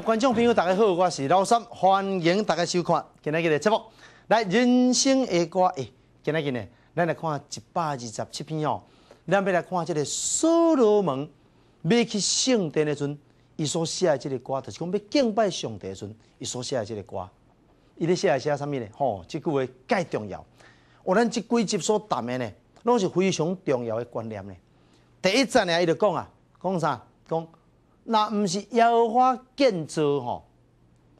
观众朋友，大家好，我是老三，欢迎大家收看今天的节目。来，人生的歌，诶，今天呢，咱来看一百二十七篇哦。咱要来看这个所罗门，未去上殿的阵，伊所写的这个歌，就是讲要敬拜上帝的阵，伊所写的这个歌，伊咧写写啥物咧？吼，这句话介重要。哦，咱这几集所谈的呢，拢是非常重要的观念呢。第一站呢，伊就讲啊，讲啥？讲那毋是邀花建造吼，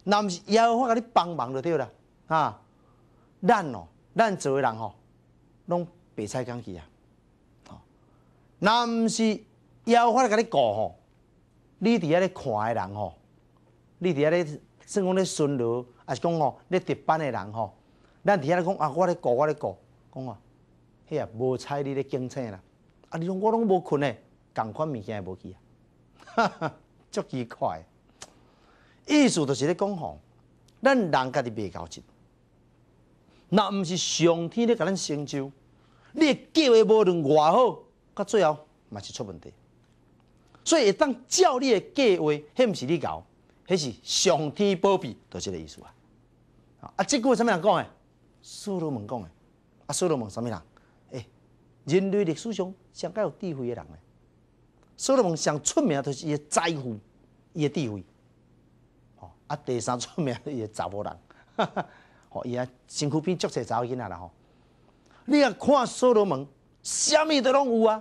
那毋是邀花甲你帮忙就对啦。啊。咱哦，咱做诶人吼，拢白菜讲去啊。那毋是邀花甲你顾吼，你伫遐咧看诶人吼，你伫遐咧算讲咧巡逻，还是讲哦咧值班诶人吼，咱伫遐咧讲啊，我咧顾，我咧顾，讲啊，迄啊无彩你咧惊醒啦。啊，你讲我拢无困诶，共款物件也无去啊。哈哈，足奇怪，意思就是咧讲吼，咱人家的未高钱，若毋是上天咧甲咱成就，你计划无论偌好，到最后嘛是出问题，所以会当照你的计划，迄毋是你搞，迄是上天保庇，就这个意思啊。啊，这话什么人讲诶？苏鲁门讲诶，啊，苏鲁门什么人？诶，人类历史上上高有智慧的人咧。所罗门上出名就是伊个财富，伊个地位吼啊！第三出名伊个查某人，吼伊啊身躯边足侪查某囡仔啦吼。你啊看所罗门，啥物都拢有啊！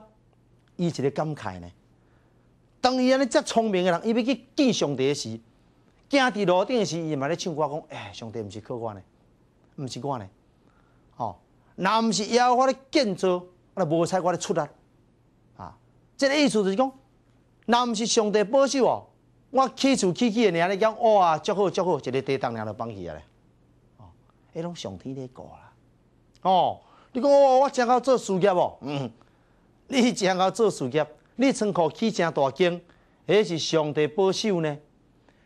伊一个感慨呢。当伊安尼遮聪明个人，伊要去见上帝时，行伫路顶时，伊嘛咧唱歌讲：哎，上帝毋是靠我呢，毋是我呢，吼，若毋是要我咧建造，那无采我咧出力。即个意思就是讲，若毋是上帝保守哦。我起厝起起的，尔咧讲哇，足好足好，一个地当然就放弃啊咧。哦，迄拢上天咧顾啦。哦，你讲我我前后做事业哦，嗯，你诚后做事业，你仓库起诚大间，迄是上帝保守呢？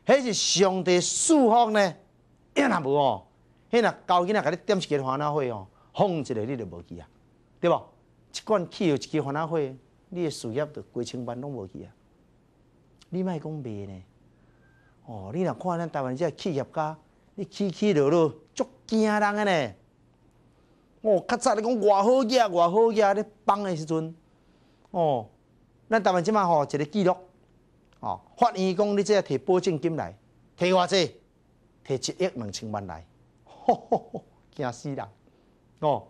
迄是上帝祝福呢？一若无哦。迄若交警若甲你点一支花哪会哦，放一个你就无记啊，对无？一罐汽油一支花哪会？你事业著几千万拢无去啊？你卖讲未呢？哦，你若看咱台湾这企业家，你起起落落足惊人个呢！哦，较早你讲偌好个，偌好个，你放个时阵，哦，咱台湾即马吼一个记录，哦，法院讲你即摕保证金来，摕偌济，摕一亿两千万来，吼吼，吼，惊死人！哦，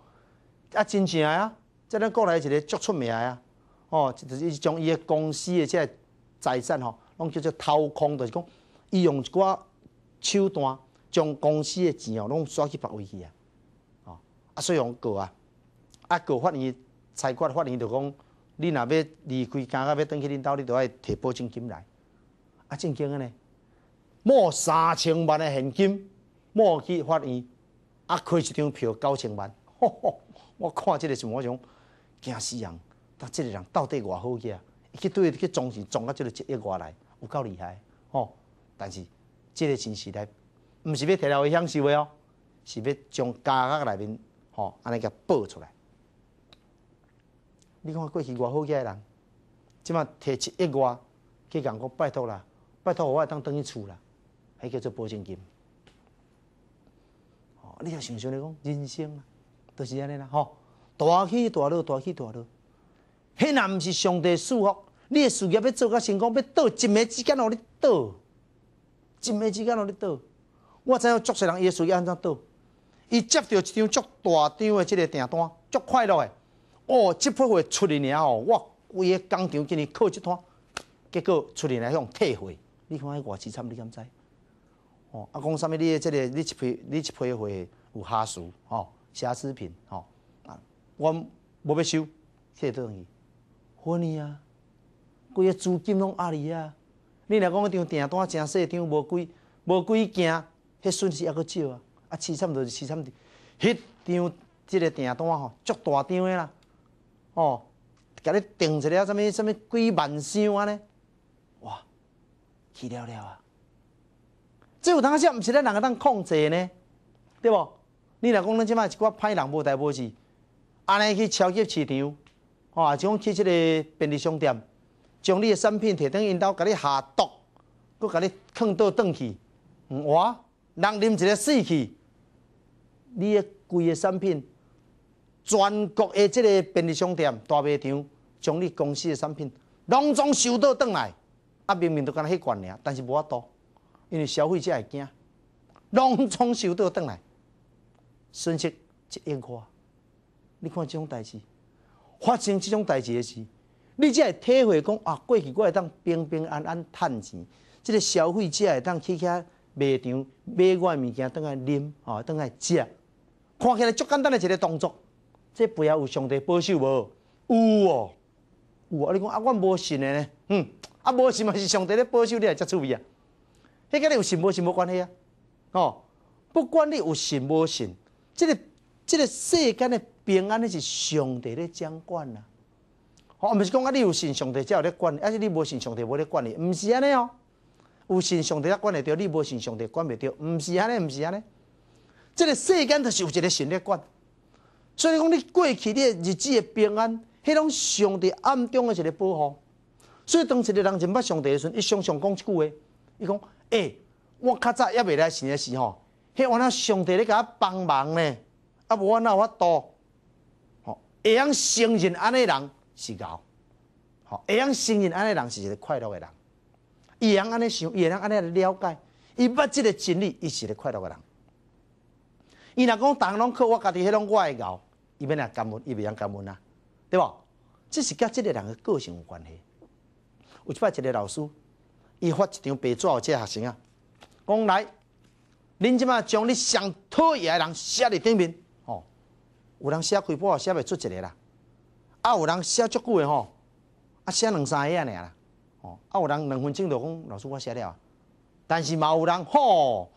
啊，真正啊，即咱国内一个足出名啊！哦，就是伊将伊个公司诶即个财产吼，拢叫做掏空，就是讲，伊用一寡手段将公司诶钱哦，拢刷去别位去啊。哦，啊，所以讲告啊，啊，告法院，裁决法院就讲，你若要离开家个，要转去恁兜，你就要提保证金来。啊，正证金个呢？莫三千万诶现金，莫去法院，啊，开一张票九千万。吼吼，我看即个是我想，惊死人。即个人到底偌好起啊？去对去装是装到即个一亿外来，有够厉害吼！但是即个钱是来毋是要摕来享受哦，是要将家格内面吼安尼甲报出来。你看过去偌好起个人，即嘛摕七亿外，去共讲拜托啦，拜托我当等去厝啦，迄叫做保证金。你要想想咧，讲，人生啊，都是安尼啦吼，大起大落，大起大落。迄若毋是上帝赐福，你的事业要做甲成功，要倒一暝之间互你倒，一暝之间互你倒。我知影足侪人，伊事业安怎倒？伊接到一张足大张的即个订单，足快乐的。哦，即批货出去了后，哇，个工厂今年靠即摊，结果出嚟了，向退货。你看，外偌凄惨，你敢知？哦，啊，讲啥物？你即个，你一批，你一批货有瑕疵，哦，瑕疵品，哦，啊，我无要收，退倒去。亏你啊，规个资金拢压力啊！你若讲迄张订单，真细张，无几无几件，迄损失抑阁少啊！啊，差唔是差唔伫迄张即个订单吼，足大张的啦！哦，甲你定一个什物什物几万箱安尼，哇，去了了啊！即有当时毋是咱人个当控制呢？对无？你若讲咱即摆一寡歹人无代无志，安尼去超级市场。啊，像去即个便利商店，将你的产品摕登引导，甲你下毒，佮你囥倒倒去，毋活，人啉一个死去，你的贵的产品，全国的即个便利商店、大卖场，将你公司的产品，拢总收倒倒来，啊，明明都甲你迄罐领，但是无法度，因为消费者会惊，拢总收倒倒来，损失一亿块，你看即种代志。发生这种代志的时，你才会体会讲啊，过去我会当平平安安赚钱，这个消费者会当去遐卖场买我物件当来啉，吼，当来食，看起来足简单的一个动作，这背后有上帝保佑无？有哦，有。啊，你讲啊，我无信的呢，嗯，啊，无信嘛是上帝咧保佑你，才趣味啊。迄个你有信无信无关系啊，哦，不管你有信无信，这个这个世间的。平安咧是上帝咧掌管呐，好，唔是讲啊，你有信上帝才有咧管，而且你无信上帝无咧管你，唔是安尼哦。有信上帝咧管得到，你无信上帝管袂到，毋是安尼，毋是安尼。这个世间就是有一个神咧管，所以讲你过去你日子的平安，迄拢上帝暗中嘅一个保护。所以当一个人就拜上帝的时，伊常常讲一句话，伊讲：诶，我较早也未来生的时吼，希望上帝咧甲我帮忙呢，啊无我那我多。会晓承认安尼人是搞，会晓承认安尼人是一个快乐的人。伊会用安尼想，伊用安尼了解，伊捌即个经历，伊是一个快乐的人。伊若讲逐单拢靠我家己迄种我会搞，伊袂来感恩，伊袂晓感恩啊，对无？这是甲即个人的个性有关系。有一摆一个老师，伊发一张白纸互即个学生啊。讲来，恁即马将你上讨厌的人写伫顶面。有人写开步也写袂出一个啦，啊有人写足久诶吼，啊写两三啊尔啦，哦啊有人两分钟就讲老师我写了，但是嘛有人吼，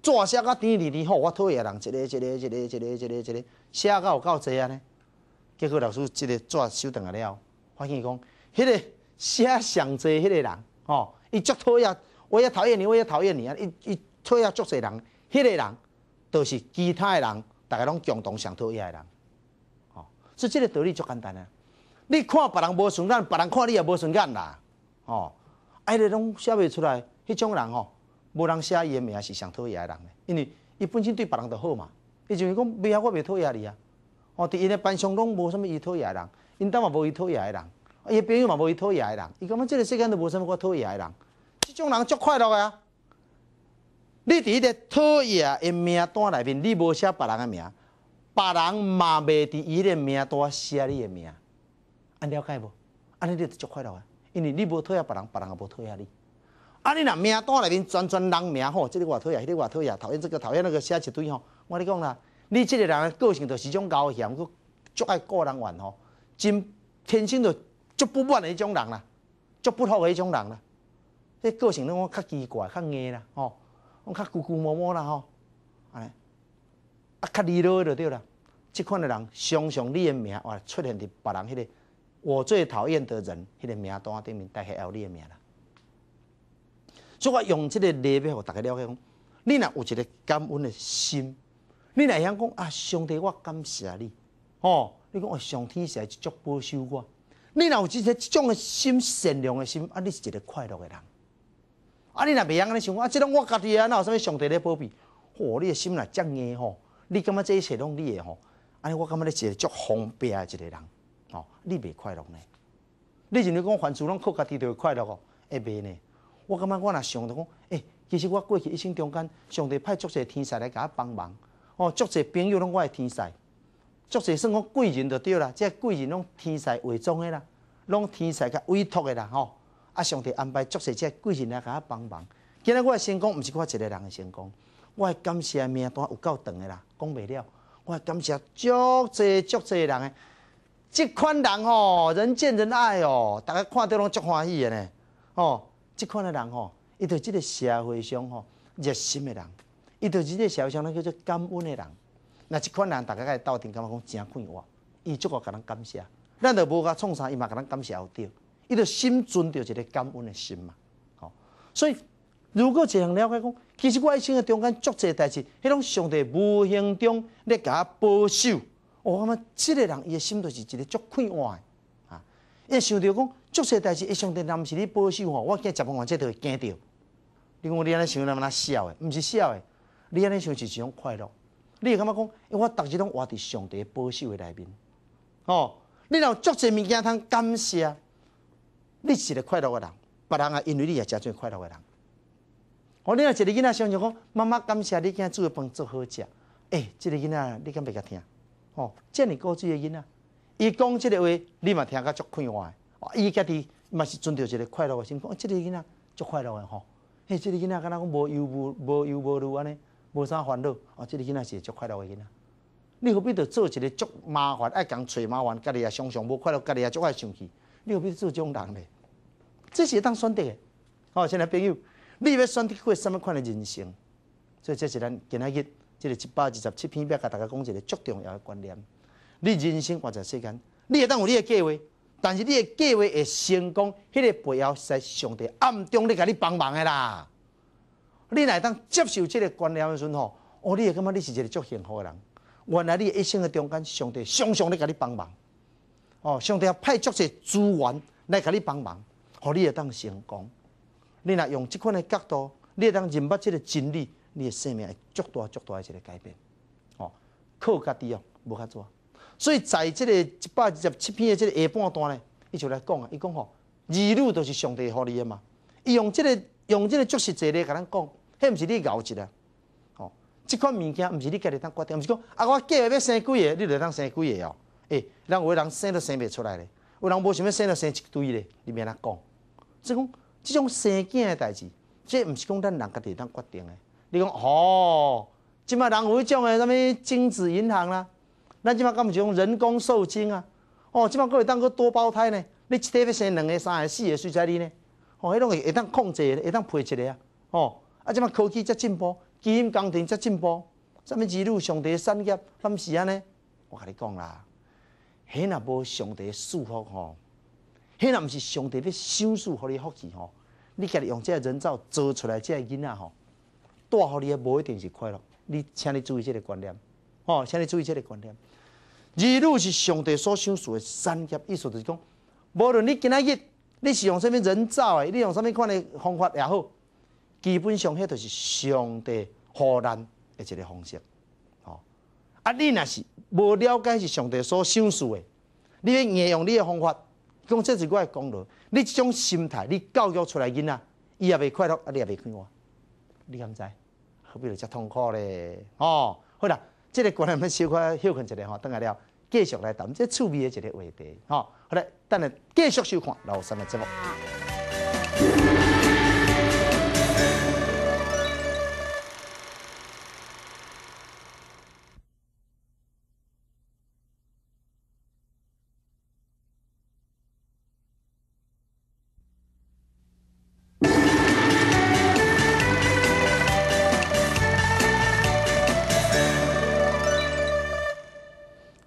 纸写到甜甜甜吼，我讨厌人一个一个一个一个一个一个写到有够侪安尼，结果老师一个纸收断来了，发现讲迄个写上侪迄个人，吼，伊足讨厌，我也讨厌你，我也讨厌你啊，伊伊讨厌足侪人，迄个人都是其他诶人。大家拢共同上讨厌的人，哦，所以这个道理就简单啊！你看别人无顺眼，别人看你也无顺眼啦，哦，哎，你拢写不出来，迄种人哦，无人写伊的名是上讨厌的人的，因为伊本身对别人就好嘛，伊就是讲，未啊，我未讨厌你啊，哦，伫因的班上拢无什么伊讨厌的人，因家嘛无伊讨厌的人，伊的朋友嘛无伊讨厌的人，伊感觉这个世间都无什么我讨厌的人，这种人足快乐啊！你伫迄个讨厌诶名单内面，你无写别人诶名，别人嘛袂伫伊个名单写你诶名。安了解无？安尼你就足快乐啊！因为你无讨厌别人，别人也无讨厌你。啊！你若名单内面全全人名吼，即个话讨厌，迄个话讨厌。头先这个，头厌那个写一堆吼。我你讲啦，你即个人个性就是种傲嫌，佮足爱个人玩吼，真天生就足不满诶迄种人啦，足不好的迄种人啦。迄个性，拢较奇怪，较硬啦吼。我较孤孤摸摸啦吼，安尼，啊较利落就对啦。即款的人，常常你的名，哇，出现伫别人迄个我最讨厌的人，迄个名单顶面带下有你的名啦。所以我用即个例要互大家了解讲，你若有一个感恩的心，你会晓讲啊，上帝我感谢你，哦，你讲哦，上天实在足保守我。你若有即个即种的心，善良的心，啊，你是一个快乐的人。啊，你若袂晓安尼想，啊，即拢我家己啊，那有啥物上帝咧保庇？哦，你的心若遮硬吼！你感觉这一切拢你诶吼？尼我感觉你是一个足方便一个人，哦，你袂快乐呢？你是为讲凡事拢靠家己就会快乐哦？会袂呢？我感觉我若想着讲，哎，其实我过去一生中间，上帝派足侪天使来甲我帮忙，哦，足侪朋友拢我的天使，足侪算讲贵人就对啦，即贵人拢天使伪装诶啦，拢天使甲委托诶啦，吼！啊！上帝安排，作势者贵人来甲我帮忙。今日我的成功毋是我一个人的成功，我的感谢名单有够长的啦，讲未了。我的感谢足侪足侪人诶，即款人哦，人见人爱哦，大家看到拢足欢喜的呢。哦，即款的人哦，伊对即个社会上哦热心的人，伊对即个社会上咧叫做感恩的人。那即款人，大家喺斗阵讲觉讲诚快活，伊足够甲咱感谢，咱就无甲创啥，伊嘛甲咱感谢有对。伊就心存着一个感恩的心嘛，吼。所以如果这样了解讲，其实我一生的中间足济代志，迄种上帝无形中咧甲我保守。我感觉即个人伊的心就是一个足快活的啊，伊会想到讲足济代志，一上帝若毋是咧保守吼，我今日接万完这就会惊到。你讲你安尼想，那么那笑的，毋是笑的，你安尼想是一种快乐。你会感觉讲，因为我逐日拢活伫上帝保守的内面，吼，你若有足侪物件通感谢。你是一个快乐的人，别人啊，因为你也真装快乐的人。我另外一个囡仔想常讲：“妈妈，感谢你今仔煮的饭做好食。”哎，这个囡仔，你敢袂甲听？哦，遮尔个煮的囡仔，伊讲即个话，你嘛听甲足快活的。哦，伊家己嘛是尊重一个快乐的心。哦，这个囡仔足快乐的吼。嘿，这个囡仔敢若讲无忧无无忧无虑安尼，无啥烦恼。哦，这个囡仔是足快乐的囡仔。你何必着做一个足麻烦爱共找麻烦？家己也常常无快乐，家己也足爱生气。你何必做种人呢？这是当选择的。哦，亲爱朋友，你要选择过什么款的人生？所以，这是咱今日这即个一百二十七篇，要甲大家讲一个最重要的观念：，你人生活在世间，你会当有你的计划，但是你的计划会成功，迄个背后是上帝暗中在甲你帮忙的啦。你来当接受即个观念的时候，哦，你会感觉你是一个足幸福的人。原来你一生的中间，上帝常常在甲你帮忙。哦，上帝也派足些资源来甲你帮忙。互你会当成功？你若用即款的角度，你会当认捌即个真理，你的生命会足大足大一个改变。哦，靠家己哦，无法做。所以在这个一百二十七篇诶即个下半段咧，伊就来讲啊，伊讲吼，儿女都是上帝互你诶嘛。伊用即个用即个足实际料甲咱讲，迄毋是你熬一啊？哦，即款物件毋是你家己当决定，毋是讲啊，我嫁要生几个，你就当生几个哦。诶、人有诶人生都生袂出来咧？有人无想要生了生一堆咧？你免尼讲。即种即种生囝嘅代志，即唔是讲咱人家地当决定嘅。你讲哦，即马人有一种嘅啥物精子银行啦，咱即马根毋是讲人工受精啊。哦，即马可会当个多胞胎呢，你一胎要生两个、三个、四个，随在你呢。哦，迄种会会当控制，会当配一个啊。哦，啊即马科技则进步，基因工程则进步，啥物一路上帝产业，啥物时安呢？我甲你讲啦，迄若无上帝束缚吼。迄若毋是上帝咧，手术互你福气吼，你今日用即个人造做出来，即个囡仔吼，带互你诶无一定是快乐。你请你注意即个观念，哦，请你注意即个观念。儿女是上帝所想诶产业，意思就是讲，无论你今仔日你是用什物人造诶，你用什物款诶方法也好，基本上迄著是上帝荷兰诶一个方式，哦。啊，你若是无了解是上帝所想属诶，你要硬用你诶方法。讲这是我的功劳，你这种心态，你教育出来囡仔，伊也未快乐，啊，你也未快乐，你甘知？何必来这痛苦咧？哦，好啦，这个过来们小快休困一下吼，等下了继续来谈这趣味的一个话题哈，好啦，等下继续收看，老三爷节目。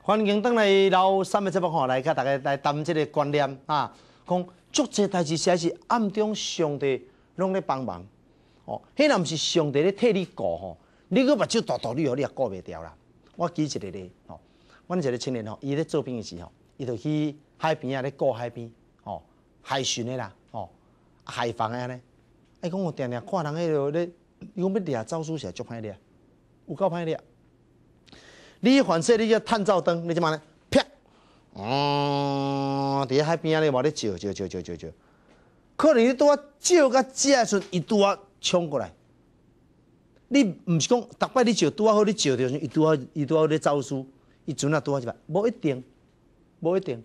欢迎登来老三的节目，吼，来甲大家来谈这个观念，啊，讲足这代志，实在是暗中上帝拢在帮忙，哦，迄个不是上帝咧替你顾吼，你个目睭大大，理哦，你也顾袂掉啦。我举一个咧，哦，阮一个青年吼，伊咧做兵的时候，伊就去海边啊咧顾海边，哦，海巡的啦，哦，海防的咧，伊讲我常常看人迄个咧，伊讲要掠走遭输足抓掠，有够抓掠。你反正你叫探照灯，你怎么呢？啪！嗯，伫下海边啊，你无咧照照照照照照，可能你啊照甲诶时，阵，伊拄啊冲过来。你毋是讲，逐摆你照拄啊好，你照到阵，伊啊伊拄啊咧走数，伊准啊多是吧？无一定，无一定。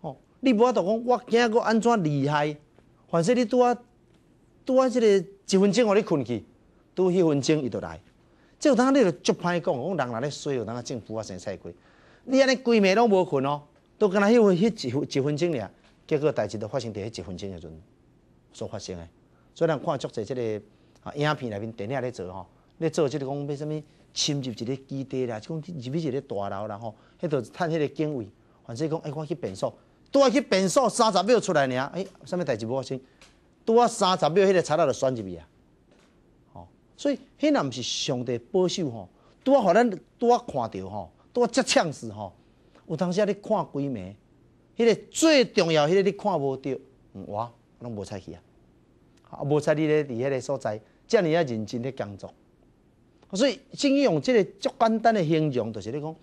吼，你无法度讲，我惊日我安怎厉害？反正你拄啊，即个一分钟互你困去，拄几分钟伊就来。即阵你著足歹讲，讲人若咧水有咱啊政府啊生菜亏，你安尼规暝拢无困哦，都干那迄份迄一一分钟俩，结果代志都发生伫迄一分钟时阵所发生的。所以咱看足侪即个啊影片内面、电影咧做吼，咧做即个讲要啥物，侵入一个基地啦，即讲入去一个大楼啦吼，迄度趁迄个警卫，反正讲哎我去变数，拄多去变数三十秒出来尔，哎啥物代志无发生，拄啊三十秒迄个贼仔著选入去啊。所以，迄个毋是上帝保守吼，拄啊，互咱拄啊，看着吼，拄啊，接呛死吼。有当时啊，你看鬼暝迄个最重要，迄个你看无着，我拢无出去啊。无在你咧，伫迄个所在，遮尔啊，认真咧工作。所以，正用即个足简单诶形容，就是咧讲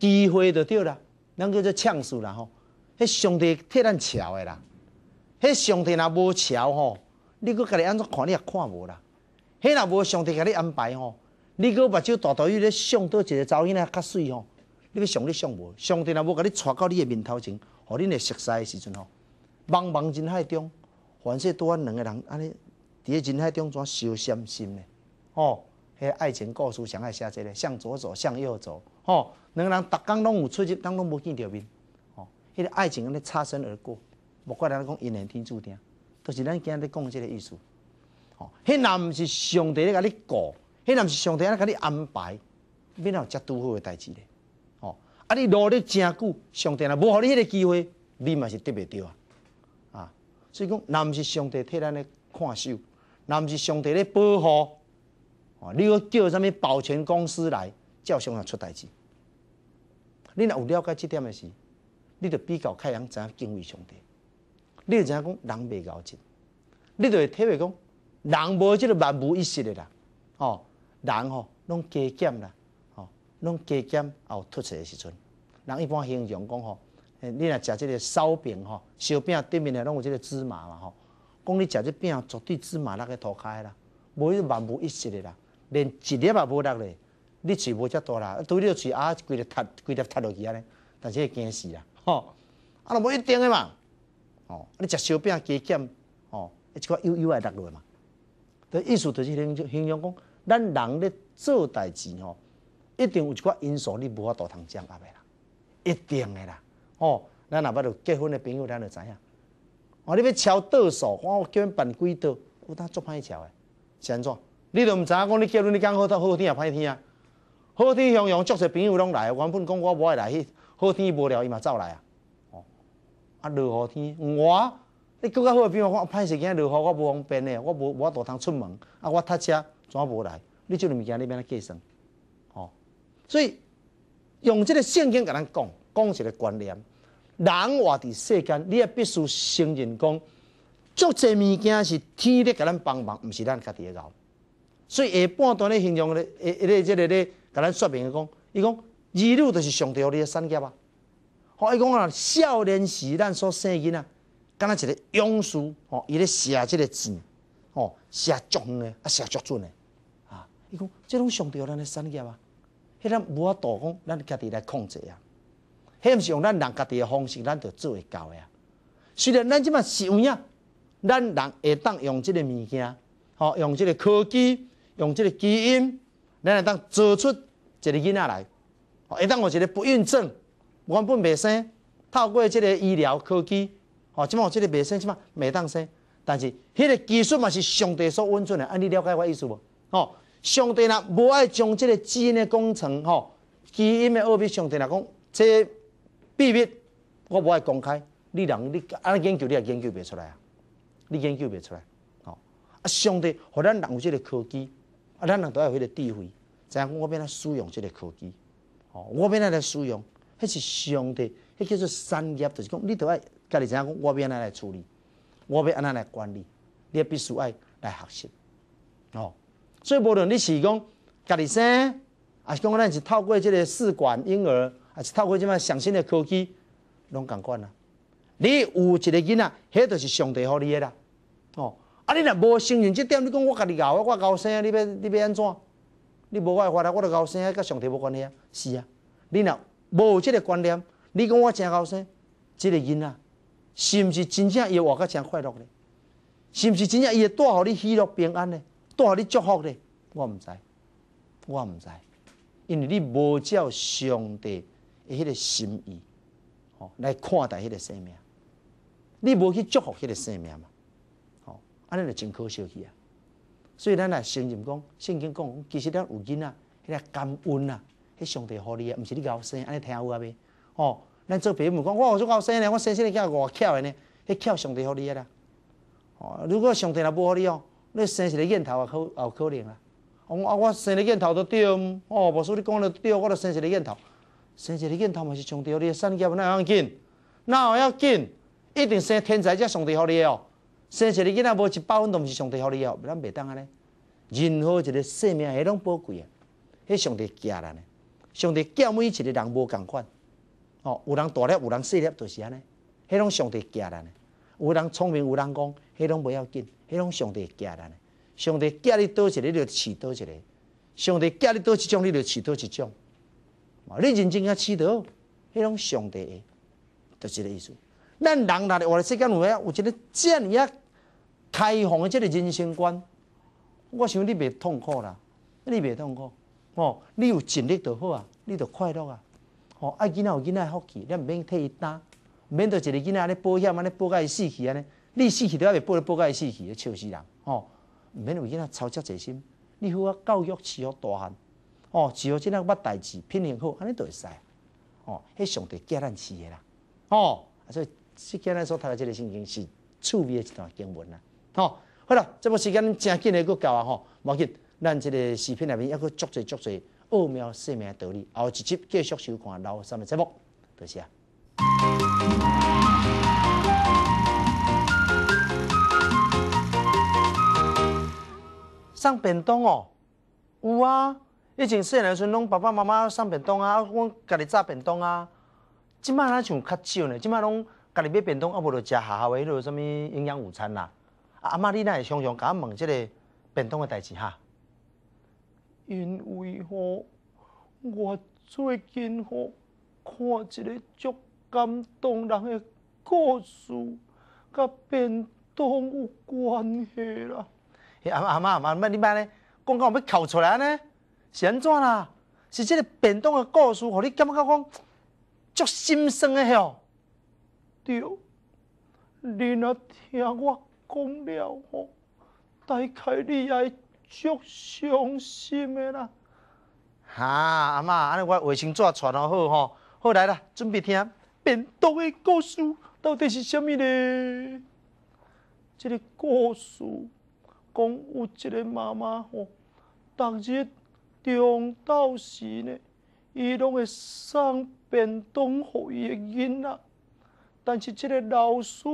机会就对啦，咱叫做呛死啦吼。迄上帝替咱瞧诶啦，迄上帝若无瞧吼，你搁家己安怎看，你也看无啦。迄若无上帝甲你安排吼，你搁目睭大大雨咧上到一个查某囡仔较水吼，你搁想你想无？上帝若无甲你带到你诶面头前，互恁诶熟识时阵吼，茫茫人海中，凡说拄啊两个人安尼伫咧人海中怎小心心呢？哦，迄爱情故事上爱写者个向左走，向右走，吼，两个人逐工拢有出入，但拢无见着面，哦，迄个爱情安尼擦身而过，无怪人讲姻缘天注定，都是咱今日讲即个意思。哦，迄若毋是上帝咧？甲你顾，迄若毋是上帝咧？甲你安排，边哪有遮拄好诶代志咧？哦，啊，你努力真久，上帝若无互你迄个机会，你嘛是得袂到啊！啊，所以讲，若毋是上帝替咱咧看守，若毋是上帝咧保护？哦，你要叫啥物保全公司来照常帝出代志？你若有了解即点诶事？你著比较较开知影敬畏上帝。你影讲人袂要紧，你就会体会讲。人无即个万无一失的啦，哦，人吼拢加减啦，哦，拢加减也有突出的时阵。人一般形容讲吼，你若食即个烧饼吼，烧饼顶面诶拢有即个芝麻嘛吼，讲你食即饼绝对芝麻那个脱开啦，无万无一失的啦，连一粒也无落咧，你喙无遮大啦，拄着喙啊规粒塌规粒塌落去啊尼，但是会惊死啦，吼，啊，无一定的嘛，哦，你食烧饼加减，哦，一寡油悠来落落嘛。意思就是说，形容讲，咱人咧做代志吼，一定有一寡因素，你无法度通掌握的啦，一定的啦，吼，咱若要就结婚的朋友，咱就知影，哦，你要超倒数，哇，我叫因办几桌，有当足歹巧的，安怎？你都毋知影，讲你结婚，你讲好都好天也歹天啊，好天向阳，足侪朋友拢来，原本讲我无爱来去，好天无聊，伊嘛走来啊，哦，啊，落雨天，我。你更较好，诶，比如我歹势件落雨，我无方便诶，我无我无通出门，啊，我搭车怎无来？你即类物件你免来计算？哦，所以用即个圣经甲咱讲，讲一个观念，人活伫世间，你也必须承认讲，足济物件是天咧甲咱帮忙，毋是咱家己诶搞。所以下半段咧形容咧，一一个即个咧甲咱说明讲，伊讲儿女著是上帝诶产业啊。好，伊讲啊，少年时咱所生囡仔。敢若一个勇士吼，伊咧写即个字，吼，写远咧，啊，写足准咧，啊，伊讲即拢上着咱诶产业啊，迄咱无法度讲，咱家己来控制啊，迄毋是用咱人家己的方式，咱著做会到诶啊。虽然咱即是有影，咱人会当用即个物件，吼，用即个科技，用即个基因，咱会当做出一个囡仔来，会当有一个不孕症，原本袂生，透过即个医疗科技。哦，即嘛，我即个未生，即嘛未当生。但是迄个技术嘛是上帝所温存的，你了解我意思无？哦，上帝呐，无爱将即个基因的工程，吼，基因的奥秘，上帝呐讲，这秘密我无爱公开。你人你尼研究你也研究袂出来啊，你研究袂出来。哦，啊，上帝，互咱人有即个科技，啊，咱人多有迄个智慧，知影讲？我变来使用即个科技，哦，我变来来使用，迄是上帝，迄叫做商业，就是讲你都爱。家己知影讲，我要安怎来处理，我要安怎来管理，你也必须爱来学习，哦。所以无论你是讲家己生，还是讲咱是透过即个试管婴儿，还是透过即卖上新的科技，拢共款啊。你有一个囡仔，迄著是上帝互你的啦，哦。啊，你若无承认即点，你讲我家己熬我熬生，你要你要安怎？你无爱法来，我著熬生，甲上帝无关系啊。是啊，你若无即个观念，你讲我诚熬生？即个囡仔。是毋是真正会活个真快乐咧？是毋是真正伊会带互你喜乐平安咧？带互你祝福咧？我毋知，我毋知，因为你无照上帝迄个心意来看待迄个生命，你无去祝福迄个生命嘛？吼，安尼就真可惜去啊！所以咱来承认讲，圣经讲其实咱有囡仔，迄个感恩啊，迄上帝互你啊，毋是你搞生，安尼听话未？哦。咱做父母讲，我有只有生咧，我生生个囝偌巧诶呢？迄巧，上帝互你诶啦。哦，如果上帝若无互你哦，你生一个冤头也好，也可能啊。哦，我生个冤头都对，哦，无输你讲了对，我着生一个冤头，生一个冤头嘛是上帝互你诶。产业哪会要紧？哪会要紧？一定生天才则上帝互你诶哦。生一个囝仔无一百分都毋是上帝好你个，咱袂当安尼。任何一个生命，迄拢宝贵啊，迄上帝寄咱诶，上帝寄每一个人无共款。哦，有人大粒，有人细粒，就是安尼。迄种上帝教人，有人聪明，有人戆，迄种不要紧，迄种上帝教人。上帝寄你一个，你就饲倒一个；上帝寄你倒一种你就饲倒一种。哦，你认真去饲倒，迄种上帝，就即个意思。咱人若里活在世间有诶啊？我个得这样开放的这个人生观，我想你袂痛苦啦，你袂痛苦。哦，你有尽力就好啊，你就快乐啊。哦，啊，囡仔，有囡仔福气，你毋免替伊担，免到一个囡仔安尼保险，安尼保甲伊死去安尼，你死去都还袂保，保甲伊死去，笑死人！哦，毋免为囡仔操遮济心，你好，教育饲好大汉，哦，只要真仔捌代志，品行好，安尼都会使。哦，迄上帝拣咱饲诶啦。吼、哦，所以即今天所读到即个圣经是趣味诶一段经文啦。吼。好啦，即部时间真紧，诶，佫到啊！吼，冇紧，咱即个视频内面抑佫足侪足侪。奥妙生命道理，后一集继续收看《老三》的节目，多谢啊！上便当哦，有啊，以前细汉时阵，拢爸爸妈妈上便当啊，我家己炸便当啊。即卖哪像较少呢？即卖拢家己买便当，啊，无得食学校个迄落什物营养午餐啦。阿妈，你会常常甲我问即个便当的代志哈？因为我我最近好看一个足感动人的故事，甲便当有关系啦。阿妈阿妈，阿妈，你别呢，讲到要哭出来呢，是安怎啦？是这个便当的故事，互你感觉讲足心酸的吼。对，你若听我讲了吼，大概你也。伤伤心的啦，哈阿妈，安尼我卫生做传啊好吼。好来啦，准备听便当的故事，到底是甚物呢？即个故事讲有一个妈妈吼，逐日中昼时呢，伊拢会送便当给伊的囡仔，但是即个老师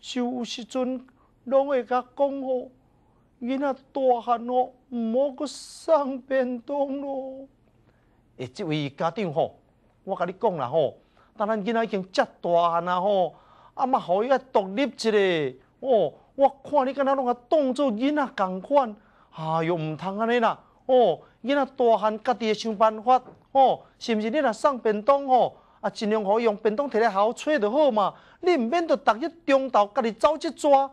就有时阵拢会甲讲吼。囡仔大汉咯，毋好去上便当咯。诶，即位家长吼，我甲你讲啦吼，但咱囡仔已经遮大汉啊吼，阿妈互伊啊独立一下。哦，我看你敢若拢啊当做囡仔共款，哎哟，毋通安尼啦。哦，囡仔大汉家己会想办法。哦，是毋是？你若上便当吼，啊尽量可以用便当摕来好好炊就好嘛。你毋免着逐日中昼家己走即逝，哦，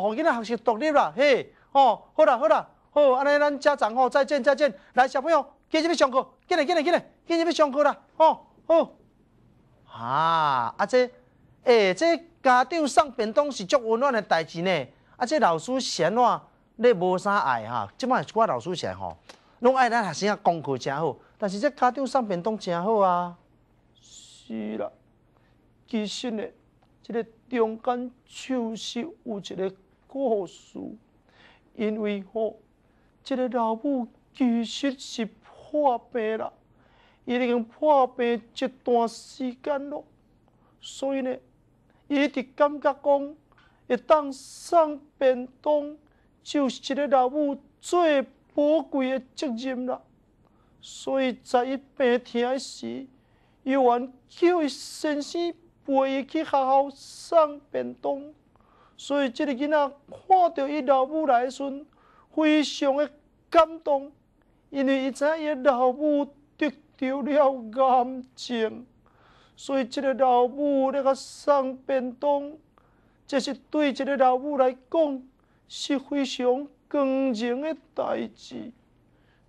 互囡仔学习独立啦，嘿。哦，好啦好啦，好，安尼咱家长哦，再见再见，来小朋友，今日要上课，进来进来进来，今日要上课啦，哦哦，啊，啊这，诶，这家长送便当是足温暖的代志呢，啊这老师闲话你无啥爱哈，即摆是我老师闲吼，拢爱咱学生功课真好，但是这家长送便当真好啊，是啦，其实呢，这个中间就是有一个故事。因为吼这个老母其实是破病啦，已经破病一段时间咯，所以呢，伊直感觉讲，会当送便当，就是即个老母最宝贵的责任啦。所以在伊病痛时，伊愿叫伊先生陪伊去学校送便当。所以，即个囡仔看到伊老母来时，阵，非常的感动，因为知影伊老母得到了感情，所以即个老母咧甲送便当，即是对即个老母来讲是非常光荣诶代志。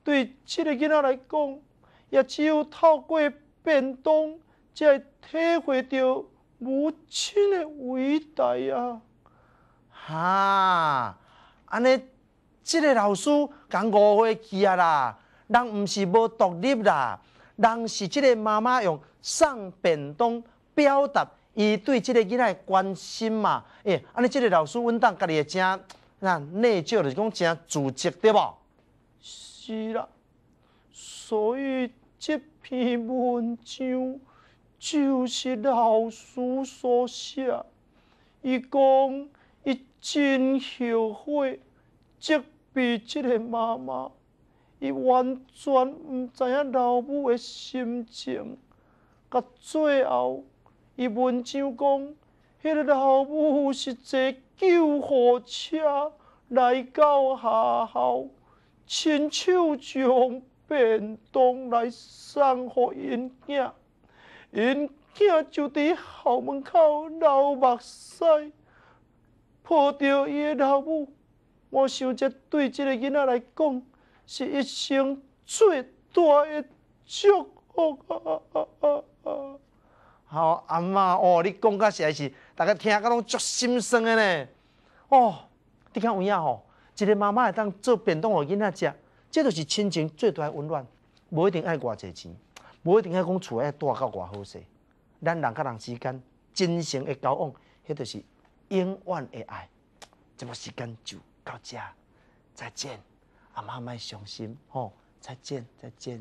对即个囡仔来讲，也只有透过便当，才体会着母亲诶伟大啊！哈，安尼，即个老师讲误会起啊啦，人毋是无独立啦，人是即个妈妈用上便当表达伊对即个囡仔关心嘛。诶，安尼即个老师稳当家己会正，那内疚是讲正自责对无？是啦，所以即篇文章就是老师所写，伊讲。伊真后悔责备即个妈妈，伊完全唔知影老母的心情。甲最后，伊文章讲，迄个老母是坐救护车来到学校，亲手将便当来送互囡仔，囡仔就伫校门口流目屎。抱着伊诶老母，我想这对这个囡仔来讲，是一生最大的福。好，阿妈哦，你讲到实在是，大家听个拢足心酸的呢。哦，你看有影吼，一个妈妈会当做便当给囡仔食，这就是亲情最大温暖。无一定爱偌济钱，无一定爱讲厝爱大到偌好势，咱人甲人之间真诚的交往，迄就是。永远的爱，这么时间就到假，再见，阿妈卖伤心吼，再见再见。